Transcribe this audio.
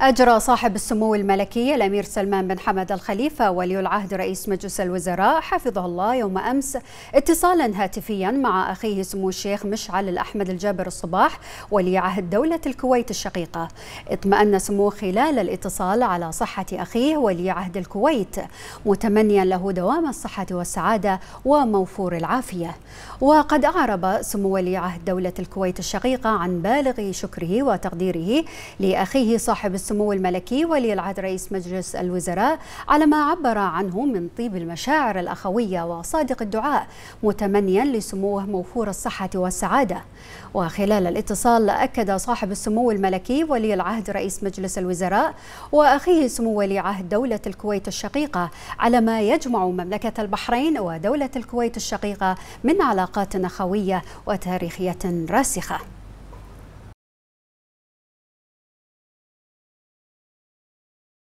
أجرى صاحب السمو الملكي الأمير سلمان بن حمد الخليفة ولي العهد رئيس مجلس الوزراء حفظه الله يوم أمس اتصالا هاتفيا مع أخيه سمو الشيخ مشعل الأحمد الجابر الصباح ولي عهد دولة الكويت الشقيقة اطمأن سموه خلال الاتصال على صحة أخيه ولي عهد الكويت متمنيا له دوام الصحة والسعادة وموفور العافية وقد أعرب سمو ولي عهد دولة الكويت الشقيقة عن بالغ شكره وتقديره لأخيه صاحب السمو الملكي ولي العهد رئيس مجلس الوزراء على ما عبر عنه من طيب المشاعر الأخوية وصادق الدعاء متمنيا لسموه موفور الصحة والسعادة وخلال الاتصال أكد صاحب السمو الملكي ولي العهد رئيس مجلس الوزراء وأخيه سمو ولي عهد دولة الكويت الشقيقة على ما يجمع مملكة البحرين ودولة الكويت الشقيقة من علاقات أخوية وتاريخية راسخة